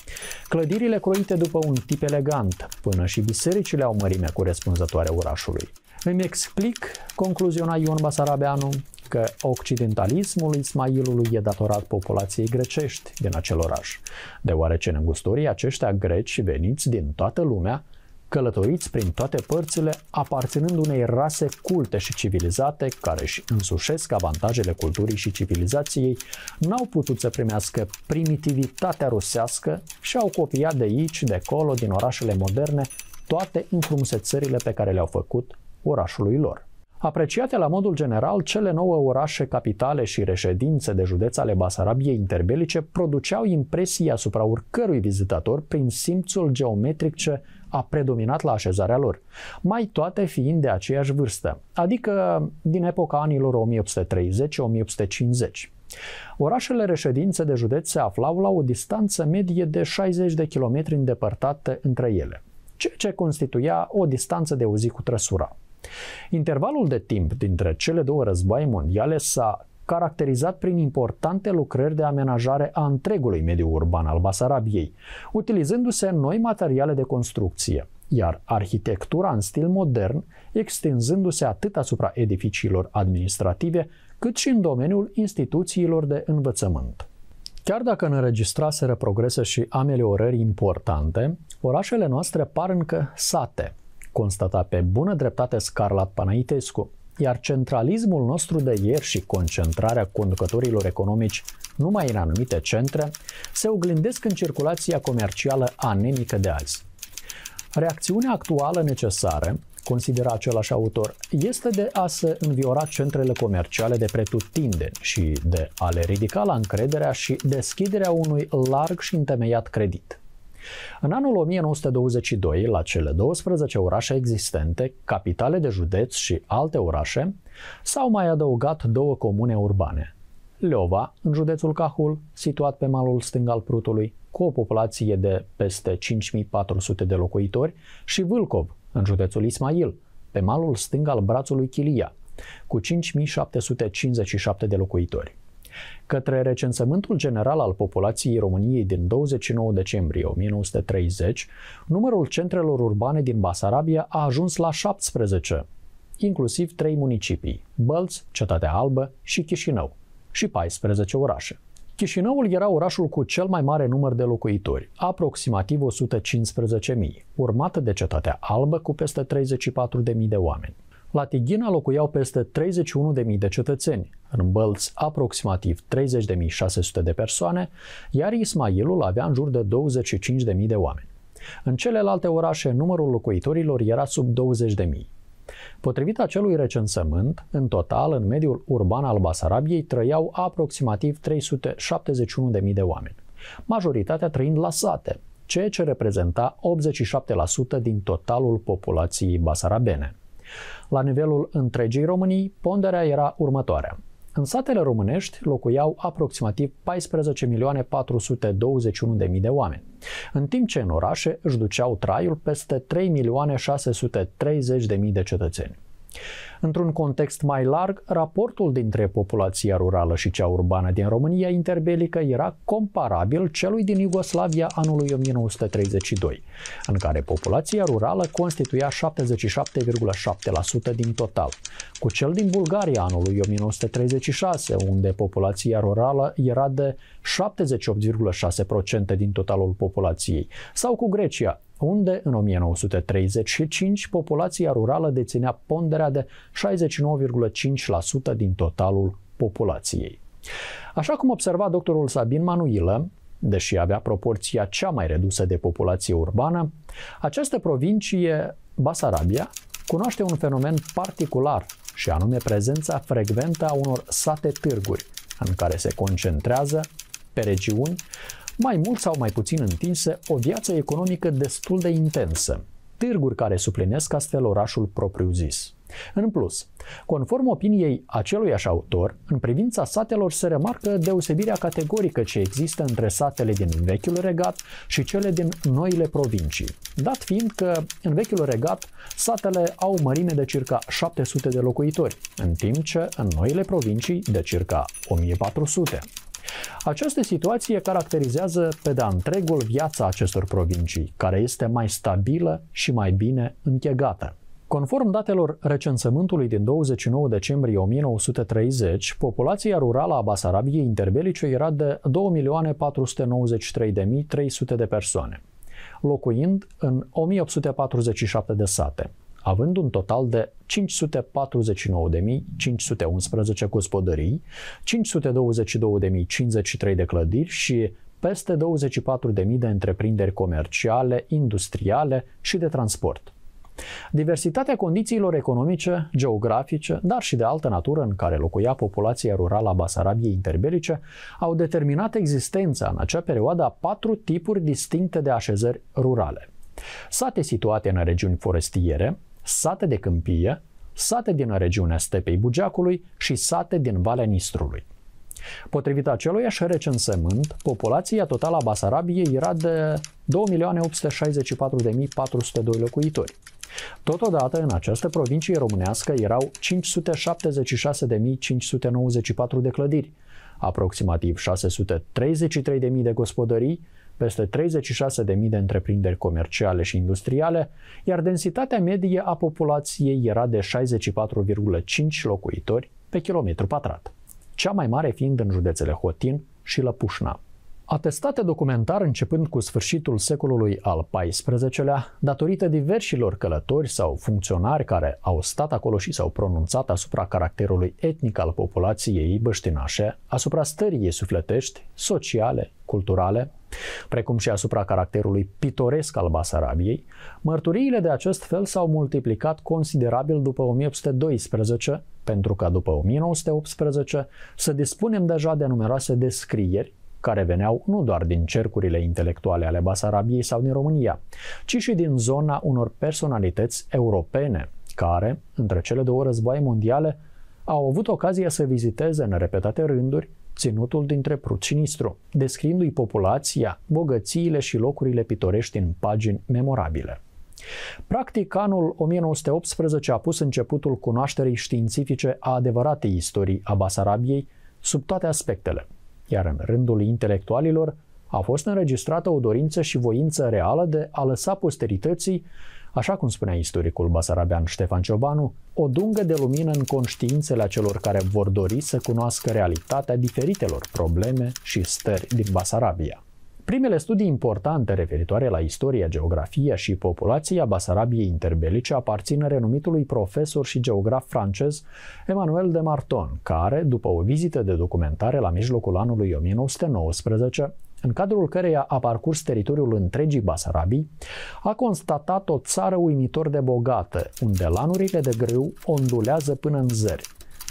Clădirile croite după un tip elegant, până și bisericile au mărimea corespunzătoare orașului. Îmi explic, concluziona Ion Basarabeanu, că occidentalismul Ismailului e datorat populației grecești din acel oraș, deoarece în îngustorii aceștia greci veniți din toată lumea călătoriți prin toate părțile, aparținând unei rase culte și civilizate care își însușesc avantajele culturii și civilizației, n-au putut să primească primitivitatea rusească și au copiat de aici, de acolo, din orașele moderne, toate înfrumusețările pe care le-au făcut orașului lor. Apreciate la modul general, cele nouă orașe capitale și reședințe de județ ale Basarabiei interbelice produceau impresii asupra oricărui vizitator prin simțul geometric ce a predominat la așezarea lor, mai toate fiind de aceeași vârstă, adică din epoca anilor 1830-1850. Orașele reședințe de județ se aflau la o distanță medie de 60 de kilometri îndepărtate între ele, ceea ce constituia o distanță de o zi cu trăsura. Intervalul de timp dintre cele două războaie mondiale s-a caracterizat prin importante lucrări de amenajare a întregului mediu urban al Basarabiei, utilizându-se noi materiale de construcție, iar arhitectura în stil modern, extinzându-se atât asupra edificiilor administrative, cât și în domeniul instituțiilor de învățământ. Chiar dacă înregistraseră progrese și ameliorări importante, orașele noastre par încă sate constata pe bună dreptate Scarla Panaitescu, iar centralismul nostru de ieri și concentrarea conducătorilor economici numai în anumite centre se oglindesc în circulația comercială anemică de azi. Reacțiunea actuală necesară, considera același autor, este de a se înviora centrele comerciale de pretutindeni și de a le ridica la încrederea și deschiderea unui larg și întemeiat credit. În anul 1922, la cele 12 orașe existente, capitale de județ și alte orașe, s-au mai adăugat două comune urbane. Leova, în județul Cahul, situat pe malul stâng al Prutului, cu o populație de peste 5400 de locuitori, și Vâlcov, în județul Ismail, pe malul stâng al brațului Chilia, cu 5757 de locuitori. Către recensământul general al populației României din 29 decembrie 1930, numărul centrelor urbane din Basarabia a ajuns la 17, inclusiv trei municipii, Bălți, Cetatea Albă și Chișinău, și 14 orașe. Chișinăul era orașul cu cel mai mare număr de locuitori, aproximativ 115.000, urmat de Cetatea Albă cu peste 34.000 de oameni. La Tighina locuiau peste 31.000 de cetățeni, în Bălți aproximativ 30.600 de persoane, iar Ismailul avea în jur de 25.000 de oameni. În celelalte orașe, numărul locuitorilor era sub 20.000. Potrivit acelui recensământ, în total, în mediul urban al Basarabiei trăiau aproximativ 371.000 de oameni, majoritatea trăind la sate, ceea ce reprezenta 87% din totalul populației basarabene. La nivelul întregii României, ponderea era următoarea. În satele românești locuiau aproximativ 14.421.000 de oameni, în timp ce în orașe își duceau traiul peste 3.630.000 de cetățeni. Într-un context mai larg, raportul dintre populația rurală și cea urbană din România interbelică era comparabil celui din Iugoslavia anului 1932, în care populația rurală constituia 77,7% din total, cu cel din Bulgaria anului 1936, unde populația rurală era de 78,6% din totalul populației, sau cu Grecia, unde în 1935 populația rurală deținea ponderea de 69,5% din totalul populației. Așa cum observa doctorul Sabin Manuilă, deși avea proporția cea mai redusă de populație urbană, această provincie, Basarabia, cunoaște un fenomen particular și anume prezența frecventă a unor sate târguri, în care se concentrează, pe regiuni, mai mult sau mai puțin întinse, o viață economică destul de intensă, târguri care suplinesc astfel orașul propriu-zis. În plus, conform opiniei acelui așa autor, în privința satelor se remarcă deosebirea categorică ce există între satele din vechiul regat și cele din noile provincii, dat fiind că în vechiul regat satele au mărime de circa 700 de locuitori, în timp ce în noile provincii de circa 1400. Această situație caracterizează pe de-a întregul viața acestor provincii, care este mai stabilă și mai bine închegată. Conform datelor recensământului din 29 decembrie 1930, populația rurală a Basarabiei interbelice era de 2.493.300 de persoane, locuind în 1847 de sate având un total de 549.511 gospodării, 522.053 de clădiri și peste 24.000 de întreprinderi comerciale, industriale și de transport. Diversitatea condițiilor economice, geografice, dar și de altă natură în care locuia populația rurală a Basarabiei interbelice au determinat existența în acea perioadă a patru tipuri distincte de așezări rurale. Sate situate în regiuni forestiere, sate de câmpie, sate din regiunea stepei Bugeacului și sate din Valea Nistrului. Potrivit aceluiași recensământ, populația totală a Basarabiei era de 2.864.402 locuitori. Totodată, în această provincie românească erau 576.594 de clădiri, aproximativ 633.000 de gospodării, peste 36.000 de întreprinderi comerciale și industriale, iar densitatea medie a populației era de 64,5 locuitori pe kilometru pătrat, cea mai mare fiind în județele Hotin și Lăpușna. Atestate documentar începând cu sfârșitul secolului al XIV-lea, datorită diversilor călători sau funcționari care au stat acolo și s-au pronunțat asupra caracterului etnic al populației băștinașe, asupra stării ei sufletești, sociale, culturale, precum și asupra caracterului pitoresc al Basarabiei, mărturiile de acest fel s-au multiplicat considerabil după 1812, pentru ca după 1918 să dispunem deja de numeroase descrieri care veneau nu doar din cercurile intelectuale ale Basarabiei sau din România, ci și din zona unor personalități europene, care, între cele două războaie mondiale, au avut ocazia să viziteze în repetate rânduri ținutul dintre Prut și Nistru, descriindu-i populația, bogățiile și locurile pitorești în pagini memorabile. Practic, anul 1918 a pus începutul cunoașterii științifice a adevăratei istorii a Basarabiei sub toate aspectele, iar în rândul intelectualilor a fost înregistrată o dorință și voință reală de a lăsa posterității Așa cum spunea istoricul basarabean Ștefan Ciobanu, o dungă de lumină în conștiințele acelor care vor dori să cunoască realitatea diferitelor probleme și stări din Basarabia. Primele studii importante referitoare la istoria, geografia și populația Basarabiei interbelice aparțin renumitului profesor și geograf francez Emmanuel de Marton, care, după o vizită de documentare la mijlocul anului 1919, în cadrul căreia a parcurs teritoriul întregii Basarabii, a constatat o țară uimitor de bogată, unde lanurile de grâu ondulează până în zări,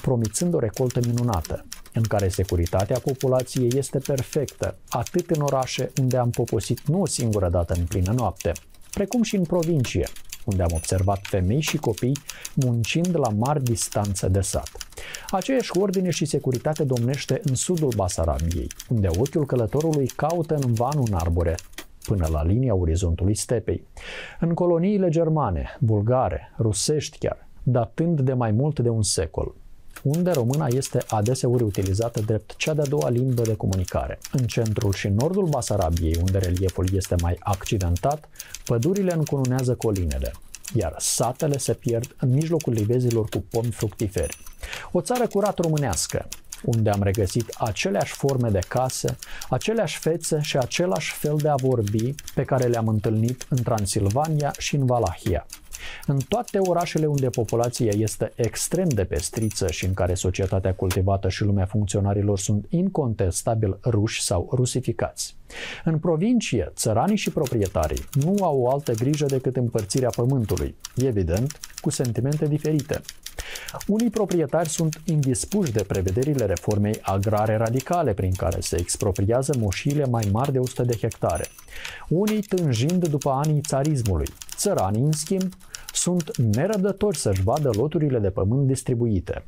promițând o recoltă minunată, în care securitatea populației este perfectă, atât în orașe unde am poposit nu o singură dată în plină noapte, precum și în provincie, unde am observat femei și copii muncind la mari distanțe de sat. Aceeași ordine și securitate domnește în sudul Basarabiei, unde ochiul călătorului caută în van un arbore, până la linia orizontului stepei. În coloniile germane, bulgare, rusești chiar, datând de mai mult de un secol unde româna este adeseori utilizată drept cea de-a doua limbă de comunicare. În centrul și nordul Basarabiei, unde relieful este mai accidentat, pădurile încununează colinele, iar satele se pierd în mijlocul livezilor cu pomi fructiferi. O țară curat românească, unde am regăsit aceleași forme de case, aceleași fețe și același fel de a vorbi pe care le-am întâlnit în Transilvania și în Valahia. În toate orașele unde populația este extrem de pestriță și în care societatea cultivată și lumea funcționarilor sunt incontestabil ruși sau rusificați. În provincie, țăranii și proprietarii nu au o altă grijă decât împărțirea pământului, evident, cu sentimente diferite. Unii proprietari sunt indispuși de prevederile reformei agrare radicale prin care se expropriază moșiile mai mari de 100 de hectare, unii tânjind după anii țarismului. Țăranii, în schimb, sunt nerăbdători să-și vadă loturile de pământ distribuite.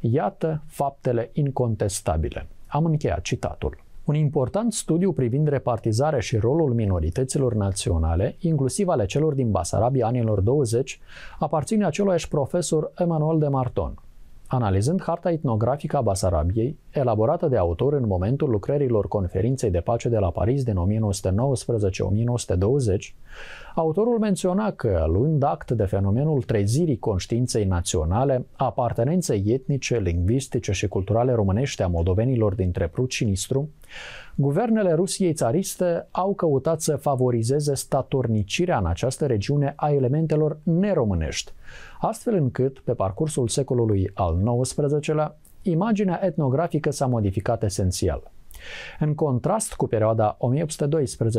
Iată faptele incontestabile. Am încheiat citatul un important studiu privind repartizarea și rolul minorităților naționale, inclusiv ale celor din Basarabia anilor 20, aparține acelui profesor Emanuel de Marton, analizând harta etnografică a Basarabiei, elaborată de autor în momentul lucrărilor Conferinței de Pace de la Paris din 1919-1920, autorul menționa că, luând act de fenomenul trezirii conștiinței naționale, apartenenței etnice, lingvistice și culturale românești a moldovenilor dintre Prut și Nistru, guvernele Rusiei țariste au căutat să favorizeze statornicirea în această regiune a elementelor neromânești, astfel încât, pe parcursul secolului al XIX-lea, imaginea etnografică s-a modificat esențial. În contrast cu perioada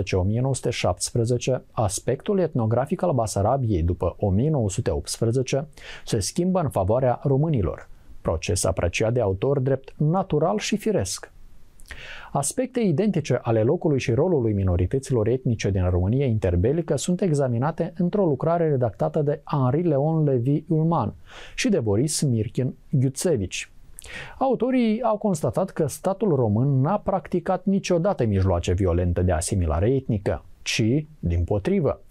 1812-1917, aspectul etnografic al Basarabiei după 1918 se schimbă în favoarea românilor, proces apreciat de autor drept natural și firesc, Aspecte identice ale locului și rolului minorităților etnice din România interbelică sunt examinate într-o lucrare redactată de Henri Leon Levi Ulman și de Boris Mirkin Iuțevici. Autorii au constatat că statul român n-a practicat niciodată mijloace violente de asimilare etnică, ci, din potrivă,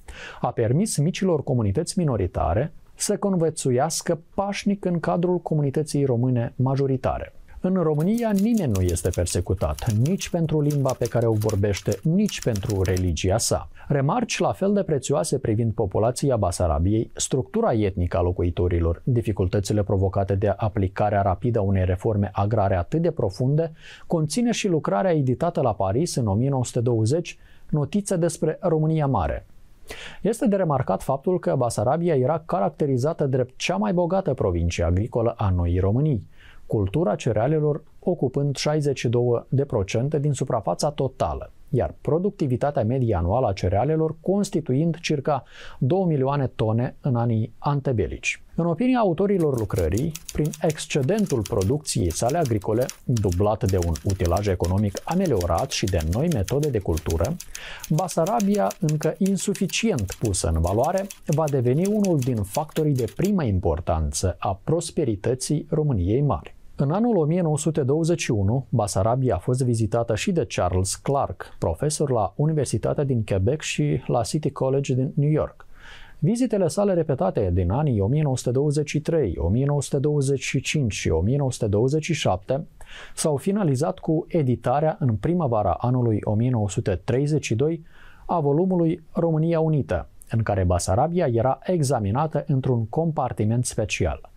a permis micilor comunități minoritare să conviețuiască pașnic în cadrul comunității române majoritare. În România nimeni nu este persecutat, nici pentru limba pe care o vorbește, nici pentru religia sa. Remarci la fel de prețioase privind populația Basarabiei, structura etnică a locuitorilor, dificultățile provocate de aplicarea rapidă a unei reforme agrare atât de profunde, conține și lucrarea editată la Paris în 1920, Notițe despre România Mare, este de remarcat faptul că Basarabia era caracterizată drept cea mai bogată provincie agricolă a noii României, cultura cerealelor ocupând 62% din suprafața totală, iar productivitatea medie anuală a cerealelor constituind circa 2 milioane tone în anii antebelici. În opinia autorilor lucrării, prin excedentul producției sale agricole, dublat de un utilaj economic ameliorat și de noi metode de cultură, Basarabia, încă insuficient pusă în valoare, va deveni unul din factorii de primă importanță a prosperității României mari. În anul 1921, Basarabia a fost vizitată și de Charles Clark, profesor la Universitatea din Quebec și la City College din New York. Vizitele sale repetate din anii 1923, 1925 și 1927 s-au finalizat cu editarea în primăvara anului 1932 a volumului România Unită, în care Basarabia era examinată într-un compartiment special.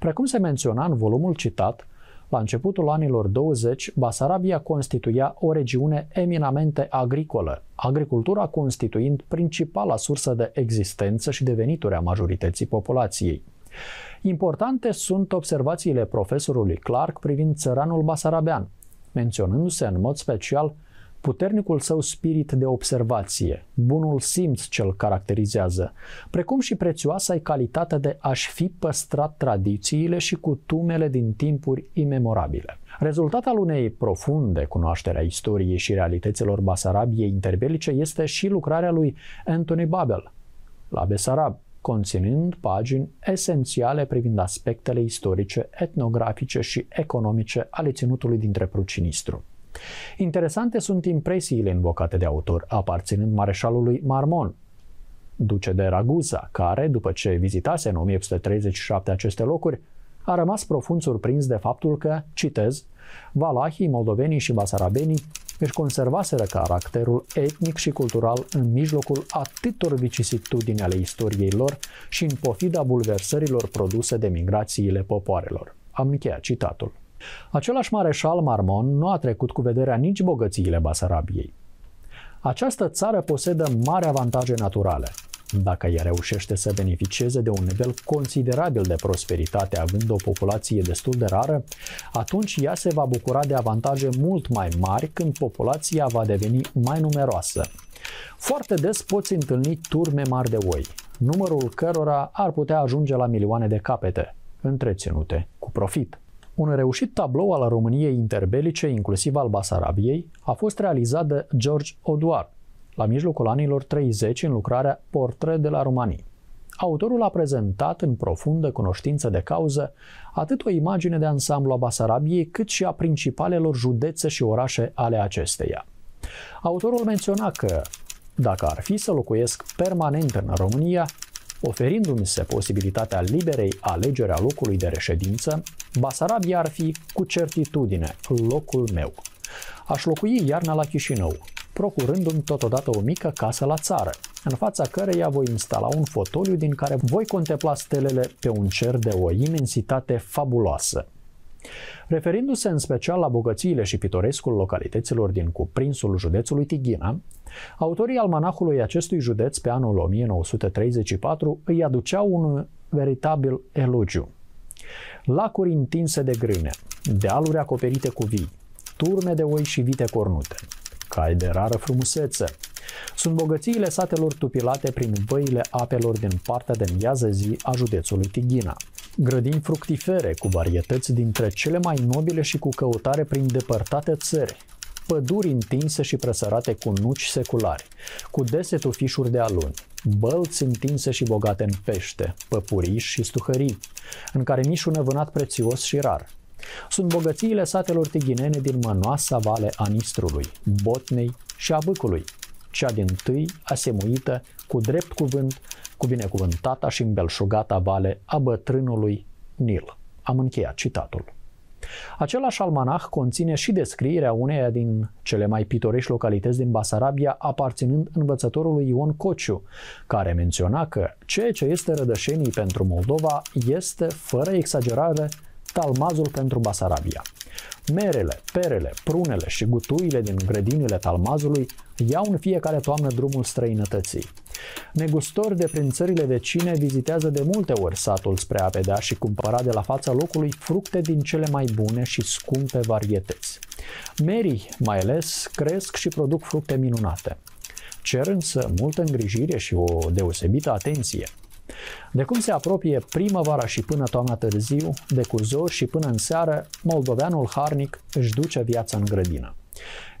Precum se menționa în volumul citat, la începutul anilor 20, Basarabia constituia o regiune eminamente agricolă, agricultura constituind principala sursă de existență și de venituri a majorității populației. Importante sunt observațiile profesorului Clark privind țăranul basarabean, menționându-se în mod special puternicul său spirit de observație, bunul simț ce îl caracterizează, precum și prețioasa calitate de a-și fi păstrat tradițiile și cutumele din timpuri imemorabile. Rezultat al unei profunde cunoaștere a istoriei și realităților Basarabiei interbelice este și lucrarea lui Anthony Babel, la Besarab, conținând pagini esențiale privind aspectele istorice, etnografice și economice ale ținutului dintre Prucinistru. Interesante sunt impresiile invocate de autor, aparținând mareșalului Marmon, duce de Ragusa, care, după ce vizitase în 1837 aceste locuri, a rămas profund surprins de faptul că, citez, valahii, moldovenii și basarabenii își conservaseră caracterul etnic și cultural în mijlocul atâtor vicisitudini ale istoriei lor și în pofida bulversărilor produse de migrațiile popoarelor. Am încheiat citatul. Același mareșal Marmon nu a trecut cu vederea nici bogățiile Basarabiei. Această țară posedă mari avantaje naturale, dacă ea reușește să beneficieze de un nivel considerabil de prosperitate, având o populație destul de rară, atunci ea se va bucura de avantaje mult mai mari când populația va deveni mai numeroasă. Foarte des poți întâlni turme mari de oi, numărul cărora ar putea ajunge la milioane de capete, întreținute cu profit. Un reușit tablou al României interbelice, inclusiv al Basarabiei, a fost realizat de George Oduar la mijlocul anilor 30 în lucrarea Portret de la România. Autorul a prezentat în profundă cunoștință de cauză atât o imagine de ansamblu a Basarabiei, cât și a principalelor județe și orașe ale acesteia. Autorul menționa că dacă ar fi să locuiesc permanent în România, Oferindu-mi se posibilitatea liberei alegeri a locului de reședință, Basarabia ar fi cu certitudine locul meu. Aș locui iarna la Chișinău, procurându-mi totodată o mică casă la țară, în fața căreia voi instala un fotoliu din care voi contempla stelele pe un cer de o imensitate fabuloasă. Referindu-se în special la bogățiile și pitorescul localităților din cuprinsul județului Tighina, Autorii almanahului acestui județ pe anul 1934 îi aduceau un veritabil elogiu. Lacuri întinse de grâne, dealuri acoperite cu vii, turme de oi și vite cornute, cai de rară frumusețe. Sunt bogățiile satelor tupilate prin băile apelor din partea de miază zi a județului Tighina. Grădini fructifere cu varietăți dintre cele mai nobile și cu căutare prin depărtate țări, păduri întinse și presărate cu nuci seculari, cu dese tufișuri de aluni, bălți întinse și bogate în pește, păpuriș și stuhării, în care nici un vânat prețios și rar. Sunt bogățiile satelor tighinene din mănoasa vale a Nistrului, Botnei și a Bâcului, cea din tâi asemuită cu drept cuvânt cu binecuvântata și îmbelșugata vale a bătrânului Nil. Am încheiat citatul. Același almanah conține și descrierea uneia din cele mai pitorești localități din Basarabia, aparținând învățătorului Ion Cociu, care menționa că ceea ce este rădășenii pentru Moldova este, fără exagerare, talmazul pentru Basarabia. Merele, perele, prunele și gutuile din grădinile talmazului iau în fiecare toamnă drumul străinătății. Negustori de prin țările vecine vizitează de multe ori satul spre a vedea și cumpăra de la fața locului fructe din cele mai bune și scumpe varietăți. Merii, mai ales, cresc și produc fructe minunate. Cer însă multă îngrijire și o deosebită atenție. De cum se apropie primăvara și până toamna târziu, de zor și până în seară, moldoveanul harnic își duce viața în grădină.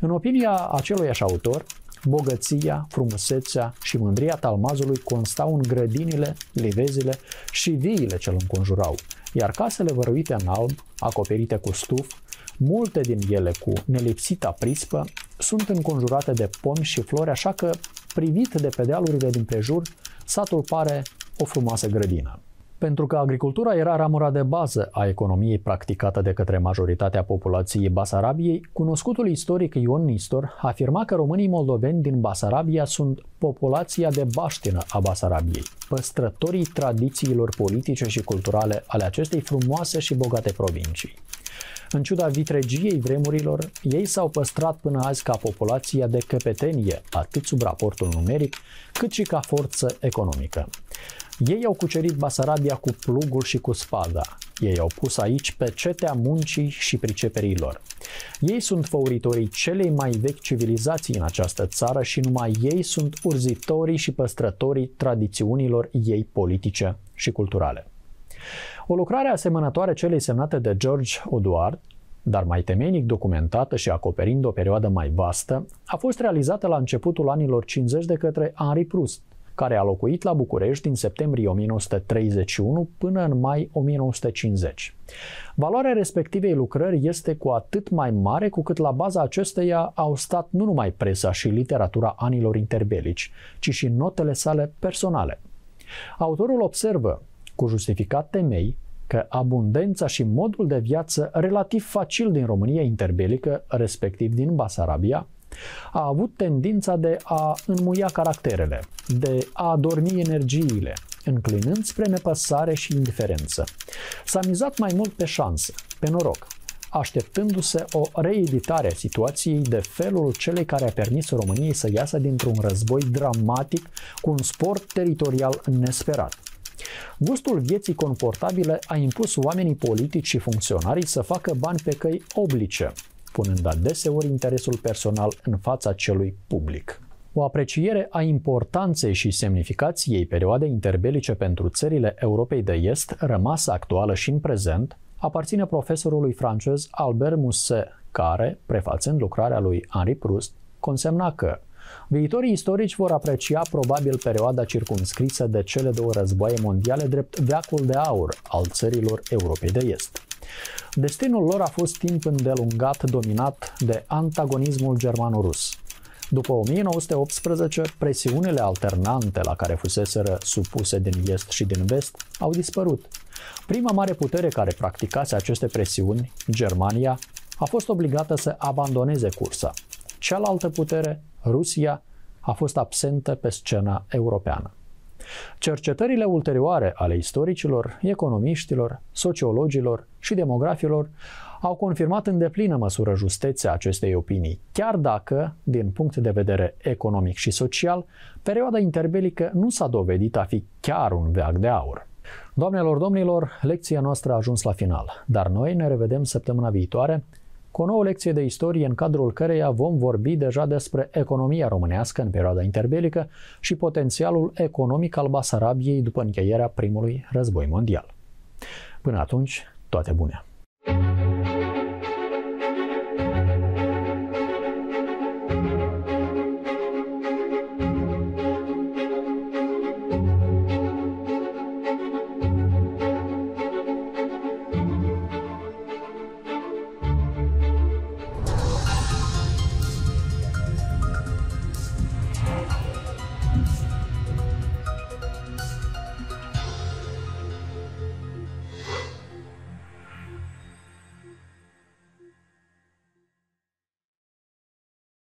În opinia acelui așa autor, bogăția, frumusețea și mândria talmazului constau în grădinile, livezile și viile ce îl înconjurau, iar casele văruite în alb, acoperite cu stuf, multe din ele cu nelipsita prispă, sunt înconjurate de pomi și flori, așa că, privit de pe dealurile din prejur, satul pare o frumoasă grădină. Pentru că agricultura era ramura de bază a economiei practicată de către majoritatea populației Basarabiei, cunoscutul istoric Ion Nistor afirma că românii moldoveni din Basarabia sunt populația de baștină a Basarabiei, păstrătorii tradițiilor politice și culturale ale acestei frumoase și bogate provincii. În ciuda vitregiei vremurilor, ei s-au păstrat până azi ca populația de căpetenie, atât sub raportul numeric, cât și ca forță economică. Ei au cucerit Basarabia cu plugul și cu spada. Ei au pus aici pe cetea muncii și priceperii lor. Ei sunt făuritorii celei mai vechi civilizații în această țară și numai ei sunt urzitorii și păstrătorii tradițiunilor ei politice și culturale. O lucrare asemănătoare celei semnate de George Oduard, dar mai temeinic documentată și acoperind o perioadă mai vastă, a fost realizată la începutul anilor 50 de către Henri Proust, care a locuit la București din septembrie 1931 până în mai 1950. Valoarea respectivei lucrări este cu atât mai mare cu cât la baza acesteia au stat nu numai presa și literatura anilor interbelici, ci și notele sale personale. Autorul observă, cu justificat temei, că abundența și modul de viață relativ facil din România interbelică, respectiv din Basarabia, a avut tendința de a înmuia caracterele, de a adormi energiile, înclinând spre nepăsare și indiferență. S-a mizat mai mult pe șansă, pe noroc, așteptându-se o reeditare a situației de felul celei care a permis României să iasă dintr-un război dramatic cu un sport teritorial nesperat. Gustul vieții confortabile a impus oamenii politici și funcționarii să facă bani pe căi oblice, punând adeseori interesul personal în fața celui public. O apreciere a importanței și semnificației perioadei interbelice pentru țările Europei de Est, rămasă actuală și în prezent, aparține profesorului francez Albert Musset, care, prefațând lucrarea lui Henri Proust, consemna că Viitorii istorici vor aprecia probabil perioada circumscrisă de cele două războaie mondiale drept veacul de aur al țărilor Europei de Est. Destinul lor a fost timp îndelungat dominat de antagonismul germano-rus. După 1918, presiunile alternante la care fuseseră supuse din est și din vest au dispărut. Prima mare putere care practicase aceste presiuni, Germania, a fost obligată să abandoneze cursa. Cealaltă putere Rusia a fost absentă pe scena europeană. Cercetările ulterioare ale istoricilor, economiștilor, sociologilor și demografilor au confirmat în deplină măsură justețea acestei opinii, chiar dacă, din punct de vedere economic și social, perioada interbelică nu s-a dovedit a fi chiar un veac de aur. Doamnelor, domnilor, lecția noastră a ajuns la final, dar noi ne revedem săptămâna viitoare cu o nouă lecție de istorie în cadrul căreia vom vorbi deja despre economia românească în perioada interbelică și potențialul economic al Basarabiei după încheierea primului război mondial. Până atunci, toate bune!